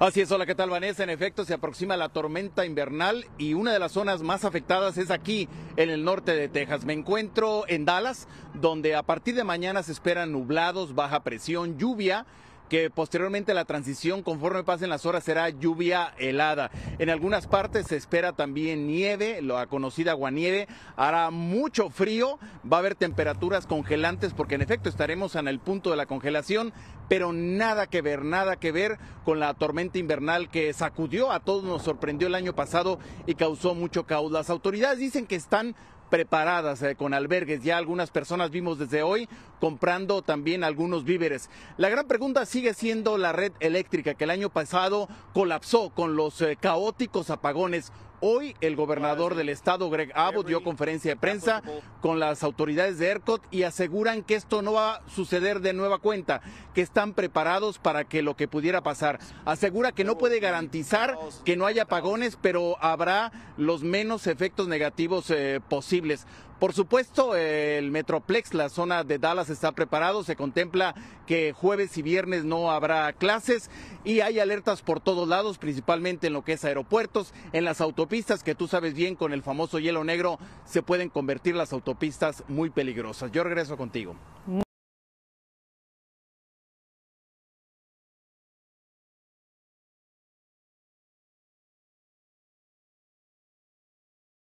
Así es, hola, ¿qué tal Vanessa? En efecto, se aproxima la tormenta invernal y una de las zonas más afectadas es aquí, en el norte de Texas. Me encuentro en Dallas, donde a partir de mañana se esperan nublados, baja presión, lluvia que posteriormente la transición conforme pasen las horas será lluvia helada. En algunas partes se espera también nieve, la conocida guanieve, Hará mucho frío, va a haber temperaturas congelantes porque en efecto estaremos en el punto de la congelación, pero nada que ver, nada que ver con la tormenta invernal que sacudió a todos, nos sorprendió el año pasado y causó mucho caos. Las autoridades dicen que están preparadas eh, con albergues. Ya algunas personas vimos desde hoy comprando también algunos víveres. La gran pregunta sigue siendo la red eléctrica que el año pasado colapsó con los eh, caóticos apagones. Hoy el gobernador del estado, Greg Abbott, dio conferencia de prensa con las autoridades de ERCOT y aseguran que esto no va a suceder de nueva cuenta, que están preparados para que lo que pudiera pasar. Asegura que no puede garantizar que no haya apagones, pero habrá los menos efectos negativos eh, posibles. Por supuesto, el Metroplex, la zona de Dallas está preparado. Se contempla que jueves y viernes no habrá clases y hay alertas por todos lados, principalmente en lo que es aeropuertos, en las autopistas, que tú sabes bien, con el famoso hielo negro se pueden convertir las autopistas muy peligrosas. Yo regreso contigo.